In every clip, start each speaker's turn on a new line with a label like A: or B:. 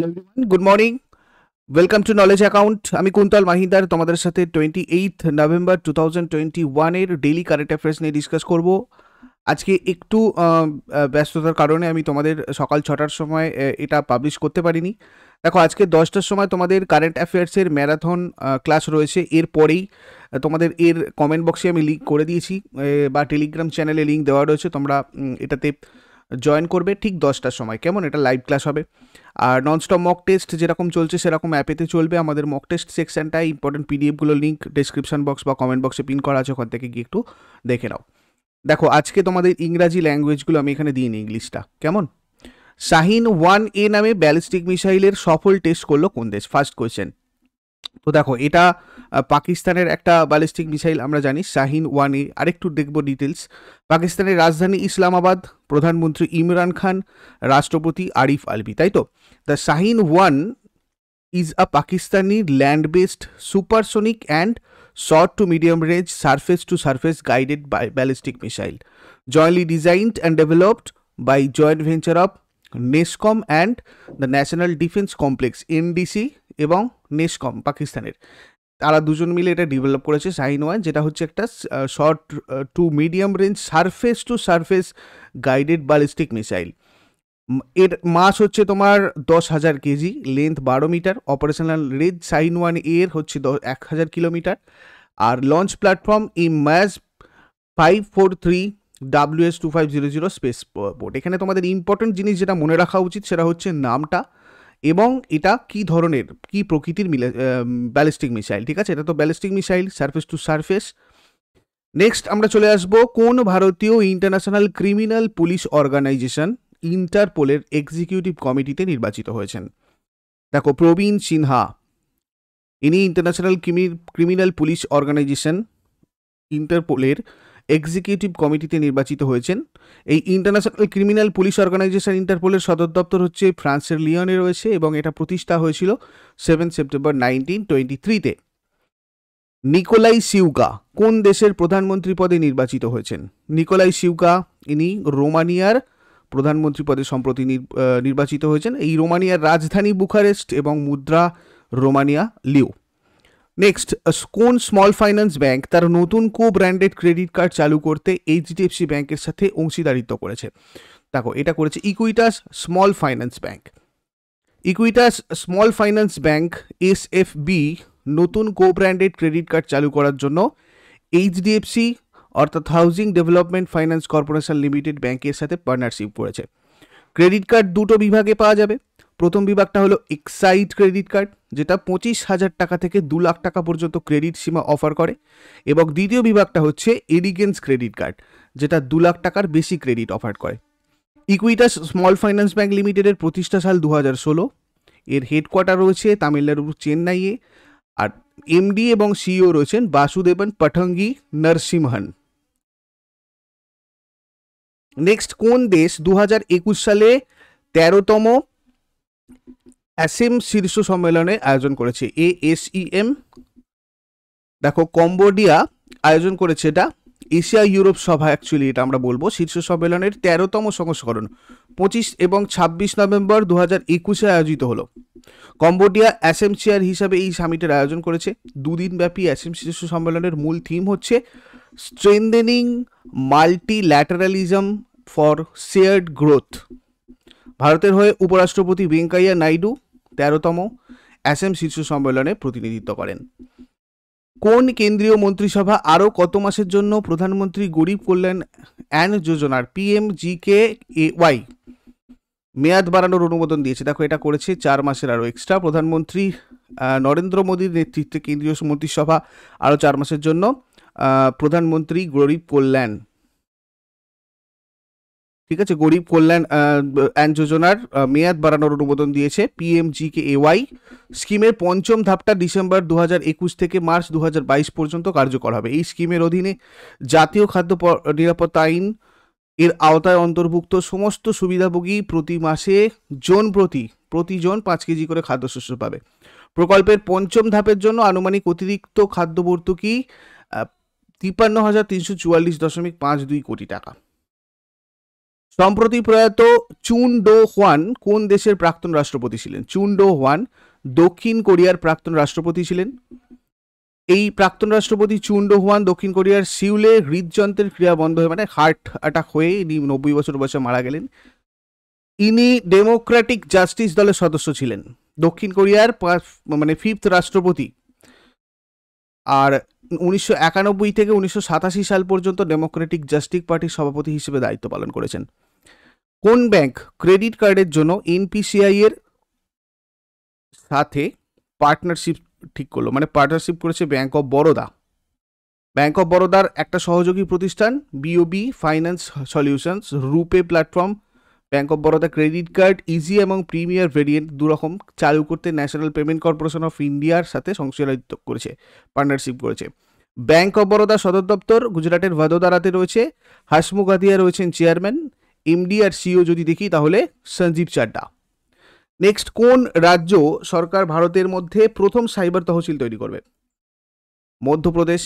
A: hello everyone good morning welcome to knowledge account আমি কুন্তল মাহিন্দার তোমাদের সাথে twenty eighth November two thousand twenty ওয়ানের daily current affairs নিয়ে discuss করব আজকে একটু ব্যস্ততার কারণে আমি তোমাদের সকাল ছটার সময় এটা পাবলিশ করতে পারিনি দেখো আজকে দশটার সময় তোমাদের কারেন্ট অ্যাফেয়ার্সের ম্যারাথন ক্লাস রয়েছে এরপরেই তোমাদের এর কমেন্ট বক্সে আমি লিঙ্ক করে দিয়েছি বা টেলিগ্রাম চ্যানেলে লিঙ্ক দেওয়া রয়েছে তোমরা এটাতে জয়েন করবে ঠিক দশটার সময় কেমন এটা লাইভ ক্লাস হবে আর ননস্টপ মক টেস্ট যেরকম চলছে সেরকম অ্যাপেতে চলবে আমাদের মক টেস্ট সেকশানটা ইম্পর্টেন্ট পিডিএফগুলো লিঙ্ক ডেসক্রিপশন বক্স বা কমেন্ট বক্সে পিন করা আছে ওখান থেকে গিয়ে একটু দেখে নাও দেখো আজকে তোমাদের ইংরাজি ল্যাঙ্গুয়েজগুলো আমি এখানে দিই ইংলিশটা কেমন শাহিন ওয়ান এ নামে ব্যালিস্টিক মিসাইলের সফল টেস্ট করলো কোন দেশ ফার্স্ট কোয়েশ্চেন তো দেখো এটা পাকিস্তানের একটা ব্যালিস্টিক মিসাইল আমরা জানি শাহিন ওয়ানি আরেকটু দেখব ডিটেলস পাকিস্তানের রাজধানী ইসলামাবাদ প্রধানমন্ত্রী ইমরান খান রাষ্ট্রপতি আরিফ আলবি তাই তো the Shaheen one is a Pakistani land based supersonic and short to medium range surface to surface guided by ballistic missile jointly designed and developed by joint venture of NESCOM and the National Defence Complex NDC এবং নেসকম পাকিস্তানের তারা দুজন মিলে এটা develop করেছে sine one যেটা হচ্ছে একটা short to medium range surface to surface guided ballistic missile এর মাস হচ্ছে তোমার দশ হাজার কেজি লেন্থ বারো মিটার অপারেশনাল রেঞ্জ সাইন ওয়ান এর হচ্ছে এক হাজার কিলোমিটার আর লঞ্চ প্ল্যাটফর্ম এই MAZ five four three W S two five zero zero space port এখানে তোমাদের ইম্পর্টেন্ট জিনিস যেটা মনে রাখা উচিত সেটা হচ্ছে নামটা এবং এটা কি ধরনের কি প্রকৃতির মিলে ব্যালিস্টিক মিসাইল ঠিক আছে এটা তো ballistic missile surface to surface next আমরা চলে আসব কোন ভারতীয় ইন্টারন্যাশনাল ক্রিমিনাল পুলিশ অর্গানাইজেশন ইন্টারপোলের এক্সিকিউটিভ কমিটিতে নির্বাচিত হয়েছেন দেখো প্রবীণ সিনহা ইনি ইন্টারন্যাশনাল ক্রিমিনাল পুলিশ অর্গানাইজেশন ইন্টারপোলের এক্সিকিউটিভ কমিটিতে নির্বাচিত হয়েছেন এই ইন্টারন্যাশনাল ক্রিমিনাল পুলিশ অর্গানাইজেশন ইন্টারপোলের সদর দপ্তর হচ্ছে ফ্রান্সের লিওনে রয়েছে এবং এটা প্রতিষ্ঠা হয়েছিল সেভেন সেপ্টেম্বর নাইনটিন টোয়েন্টি থ্রিতে নিকোলাই সিউকা কোন দেশের প্রধানমন্ত্রী পদে নির্বাচিত হয়েছেন নিকোলাই সিউকা ইনি রোমানিয়ার প্রধানমন্ত্রী পদে সম্প্রতি নির্বাচিত হয়েছেন এই রোমানিয়ার রাজধানী বুখারেস্ট এবং মুদ্রা রোমানিয়া লিও নেক্সট কোন স্মল ফাইন্যান্স ব্যাংক তার নতুন কো ব্র্যান্ডেড ক্রেডিট কার্ড চালু করতে এইচডিএফসি ব্যাংকের সাথে অংশীদারিত্ব করেছে দেখো এটা করেছে Equitas small finance bank Equitas small finance bank S F B নতুন কো ব্র্যান্ডেড ক্রেডিট কার্ড চালু করার জন্য এইচডিএফসি অর্থাৎ housing development finance corporation limited ব্যাংকের সাথে পার্টনারশিপ করেছে ক্রেডিট কার্ড দুটো বিভাগে পাওয়া যাবে প্রথম বিভাগটা হলো এক্সাইড ক্রেডিট কার্ড যেটা পঁচিশ হাজার টাকা থেকে দু লাখ টাকা পর্যন্ত ক্রেডিট সীমা অফার করে এবং দ্বিতীয় বিভাগটা হচ্ছে এডিগেন্স ক্রেডিট কার্ড যেটা দু লাখ টাকার বেশি ক্রেডিট অফার করে ইকুইটাস স্মল ফাইন্যান্স ব্যাঙ্ক লিমিটেডের প্রতিষ্ঠা সাল দু হাজার ষোলো এর হেডকোয়ার্টার রয়েছে তামিলনাড়ুর চেন্নাইয়ে আর এমডি এবং সিইও e রয়েছেন বাসুদেবন পঠঙ্গি নরসিমহন নেক্সট কোন দেশ দু সালে তেরোতম অ্যাসেম শীর্ষ সম্মেলনে আয়োজন করেছে এ এস ই এম দেখো কম্বোডিয়া আয়োজন করেছে এটা এশিয়া ইউরোপ সভা অ্যাকচুয়ালি এটা আমরা বলবো শীর্ষ সম্মেলনের তেরোতম সংস্করণ পঁচিশ এবং ২৬ নভেম্বর দু হাজার একুশে আয়োজিত হলো কম্বোডিয়া অ্যাসেম চেয়ার হিসাবে এই সামিটের আয়োজন করেছে দুদিনব্যাপী অ্যাসেম শীর্ষ সম্মেলনের মূল থিম হচ্ছে strengthening multilateralism for shared growth ভারতের হয়ে উপরাষ্ট্রপতি ভেঙ্কাইয়া নাইডু তেরোতম অ্যাসেম শীর্ষ সম্মেলনে প্রতিনিধিত্ব করেন কোন কেন্দ্রীয় মন্ত্রিসভা আরও কত মাসের জন্য প্রধানমন্ত্রী গরিব কল্যাণ অ্যান যোজনার পিএম কে এ ওয়াই মেয়াদ বাড়ানোর অনুমোদন দিয়েছে দেখো এটা করেছে চার মাসের আরও এক্সট্রা প্রধানমন্ত্রী নরেন্দ্র মোদীর নেতৃত্বে কেন্দ্রীয় মন্ত্রিসভা আরও চার মাসের জন্য প্রধানমন্ত্রী গরিব কল্যাণ ঠিক আছে গরিব কল্যাণ অ্যান্ড যোজনার মেয়াদ বাড়ানোর অনুমোদন দিয়েছে পিএমজিকে এওয়াই স্কিমের পঞ্চম ধাপটা ডিসেম্বর দু একুশ থেকে মার্চ দু পর্যন্ত কার্যকর হবে এই স্কিমের অধীনে জাতীয় খাদ্য নিরাপত্তা আইন এর আওতায় অন্তর্ভুক্ত সমস্ত সুবিধাভোগী প্রতি মাসে জন প্রতি প্রতিজন পাঁচ কেজি করে খাদ্যশস্য পাবে প্রকল্পের পঞ্চম ধাপের জন্য আনুমানিক অতিরিক্ত খাদ্য ভর্তুকি তিপ্পান্ন হাজার তিনশো চুয়াল্লিশ দশমিক পাঁচ দুই কোটি টাকা সম্প্রতি প্রয়াত চুন ডো হোয়ান কোন দেশের প্রাক্তন রাষ্ট্রপতি ছিলেন চুন ডো হোয়ান দক্ষিণ কোরিয়ার প্রাক্তন রাষ্ট্রপতি ছিলেন এই প্রাক্তন রাষ্ট্রপতি চুন ডো হোয়ান দক্ষিণ কোরিয়ার সিউলে হৃদযন্ত্রের ক্রিয়া বন্ধ হয়ে মানে হার্ট অ্যাটাক হয়ে ইনি নব্বই বছর বয়সে মারা গেলেন ইনি ডেমোক্রেটিক জাস্টিস দলের সদস্য ছিলেন দক্ষিণ কোরিয়ার মানে ফিফথ রাষ্ট্রপতি আর উনিশশো একানব্বই থেকে উনিশশো সাল পর্যন্ত ডেমোক্রেটিক জাস্টিক পার্টির সভাপতি হিসেবে দায়িত্ব পালন করেছেন কোন ব্যাংক ক্রেডিট কার্ডের জন্য এনপিসিআই এর সাথে পার্টনারশিপ ঠিক করলো মানে পার্টনারশিপ করেছে Bank of Baroda bank of বরোদার একটা সহযোগী প্রতিষ্ঠান BOB finance solutions RuPay platform Bank of Baroda credit card easy এবং প্রিমিয়ার ভেরিয়েন্ট দুরকম চালু করতে ন্যাশনাল পেমেন্ট কর্পোরেশন অফ ইন্ডিয়ার সাথে সংশ্লিষ্ট করেছে পার্টনারশিপ করেছে ব্যাংক অফ বরোদা সদর দপ্তর গুজরাটের ভাদোদারাতে রয়েছে হাসমুখ আদিয়া রয়েছেন চেয়ারম্যান এমডি আর সিও e যদি দেখি তাহলে সঞ্জীব চাড্ডা নেক্সট কোন রাজ্য সরকার ভারতের মধ্যে প্রথম সাইবার তহসিল তৈরি করবে মধ্যপ্রদেশ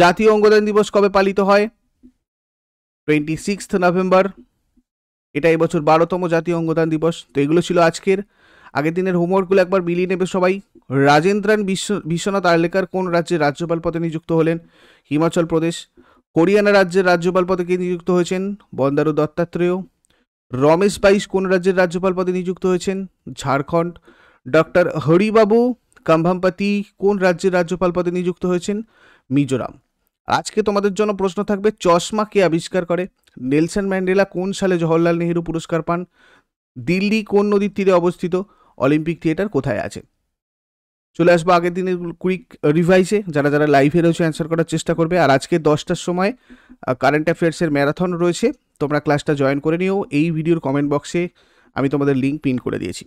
A: জাতীয় অঙ্গদান দিবস কবে পালিত হয় টোয়েন্টি সিক্সথ নভেম্বর এটা এবছর বারোতম জাতীয় অঙ্গদান দিবস তো এগুলো ছিল আজকের আগের দিনের হোমওয়ার্কগুলো একবার মিলিয়ে নেবে সবাই রাজেন্দ্রান বিশ্ব বিশ্বনাথ আলেকার কোন রাজ্যের রাজ্যপাল পদে নিযুক্ত হলেন হিমাচল প্রদেশ হরিয়ানা রাজ্যের রাজ্যপাল পদে কে নিযুক্ত হয়েছেন বন্দারু দত্তাত্রেয় রমেশ বাইশ কোন রাজ্যের রাজ্যপাল পদে নিযুক্ত হয়েছেন ঝাড়খণ্ড ডক্টর হরিবাবু কাম্ভাম্পাতি কোন রাজ্যের রাজ্যপাল পদে নিযুক্ত হয়েছেন মিজোরাম আজকে তোমাদের জন্য প্রশ্ন থাকবে চশমা কে আবিষ্কার করে নেলসন ম্যান্ডেলা কোন সালে জওহরলাল নেহেরু পুরস্কার পান দিল্লি কোন নদীর তীরে অবস্থিত অলিম্পিক থিয়েটার কোথায় আছে চলে আসবো আগের দিনের কুইক রিভাইসে যারা যারা লাইভে রয়েছে অ্যান্সার করার চেষ্টা করবে আর আজকে দশটার সময় কারেন্ট অ্যাফেয়ার্সের ম্যারাথন রয়েছে তোমরা ক্লাসটা জয়েন করে নিও এই ভিডিওর কমেন্ট বক্সে আমি তোমাদের লিঙ্ক পিন করে দিয়েছি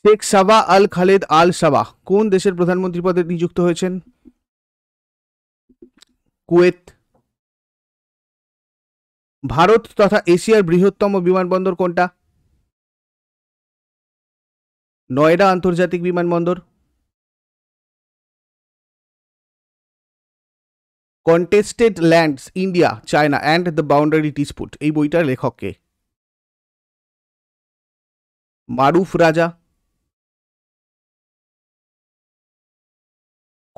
A: শেখ সাবা আল খালেদ আল সাবা কোন দেশের প্রধানমন্ত্রী পদে নিযুক্ত হয়েছেন
B: কুয়েত ভারত তথা এশিয়ার বৃহত্তম বিমানবন্দর কোনটা নয়ডা আন্তর্জাতিক বিমানবন্দর contested lands India China and the boundary dispute এই বইটার লেখককে মারুফ রাজা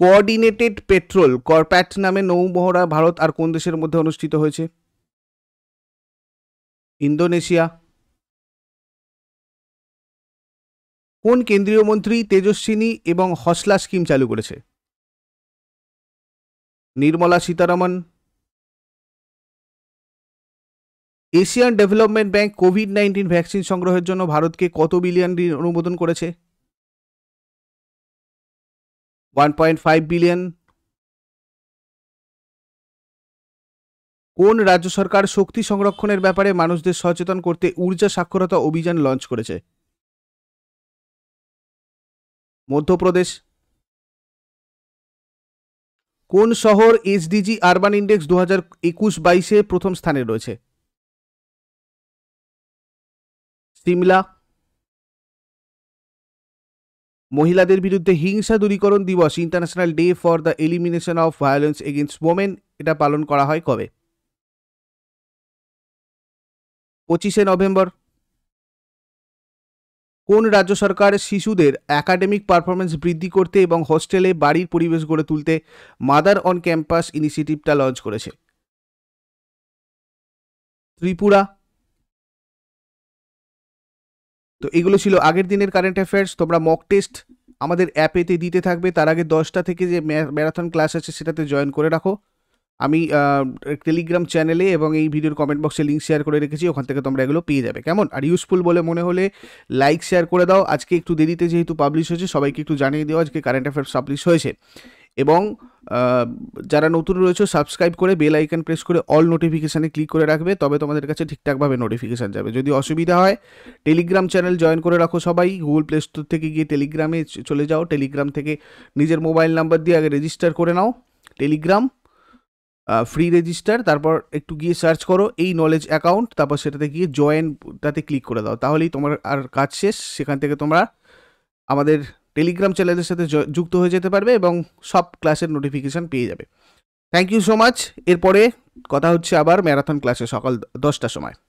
B: কোঅর্ডিনেটেড পেট্রোল করপ্যাট নামে নৌমহড়া ভারত আর কোন দেশের মধ্যে অনুষ্ঠিত হয়েছে ইন্দোনেশিয়া কোন কেন্দ্রীয় মন্ত্রী তেজস্বিনী এবং হসলা স্কিম চালু করেছে Nirmala Sitharaman
A: Asian development bank covid nineteen vaccine সংগ্রহের জন্য ভারতকে কত বিলিয়ন ঋণ অনুমোদন করেছে ওয়ান পয়েন্ট ফাইভ বিলিয়ন
B: কোন রাজ্য সরকার শক্তি সংরক্ষণের ব্যাপারে মানুষদের সচেতন করতে ঊর্জা সাক্ষরতা অভিযান লঞ্চ করেছে মধ্যপ্রদেশ কোন শহর এসডিজি আরবান ইন্ডেক্স দু হাজার একুশ বাইশে প্রথম স্থানে রয়েছে সিমলা
A: মহিলাদের বিরুদ্ধে হিংসা দূরীকরণ দিবস international day for the elimination of violence against women এটা পালন করা হয় কবে পঁচিশে নভেম্বর কোন রাজ্য সরকার শিশুদের একাডেমিক পারফরমেন্স বৃদ্ধি করতে এবং হোস্টেলে বাড়ির পরিবেশ গড়ে তুলতে মাদার অন ক্যাম্পাস ইনিশিয়েটিভটা লঞ্চ করেছে ত্রিপুরা তো এগুলো ছিল আগের দিনের কারেন্ট অ্যাফেয়ার্স তোমরা মক টেস্ট আমাদের অ্যাপেতে দিতে থাকবে তার আগে দশটা থেকে যে ম্যারাথন ক্লাস আছে সেটাতে জয়েন করে রাখো আমি টেলিগ্রাম চ্যানেলে এবং এই ভিডিওর কমেন্ট বক্সে লিঙ্ক শেয়ার করে রেখেছি ওখান থেকে তোমরা এগুলো পেয়ে যাবে কেমন আর ইউজফুল বলে মনে হলে লাইক শেয়ার করে দাও আজকে একটু দেরিতে যেহেতু পাবলিশ হয়েছে সবাইকে একটু জানিয়ে দিও আজকে কারেন্ট অ্যাফেয়ার্স পাবলিশ হয়েছে এবং যারা নতুন রয়েছে সাবস্ক্রাইব করে বেল আইকন প্রেস করে অল নোটিফিকেশানে ক্লিক করে রাখবে তবে তোমাদের কাছে ঠিকঠাকভাবে নোটিফিকেশান যাবে যদি অসুবিধা হয় টেলিগ্রাম চ্যানেল জয়েন করে রাখো সবাই গুগল প্লে স্টোর থেকে গিয়ে টেলিগ্রামে চলে যাও টেলিগ্রাম থেকে নিজের মোবাইল নাম্বার দিয়ে আগে রেজিস্টার করে নাও টেলিগ্রাম ফ্রি রেজিস্টার তারপর একটু গিয়ে সার্চ করো এই নলেজ অ্যাকাউন্ট তারপর সেটাতে গিয়ে জয়েন তাতে ক্লিক করে দাও তাহলেই তোমার আর কাজ শেষ সেখান থেকে তোমরা আমাদের টেলিগ্রাম চ্যানেলের সাথে যুক্ত হয়ে যেতে পারবে এবং সব ক্লাসের নোটিফিকেশান পেয়ে যাবে থ্যাংক ইউ সো মাচ এরপরে কথা হচ্ছে আবার ম্যারাথন ক্লাসে সকাল
B: দশটার সময়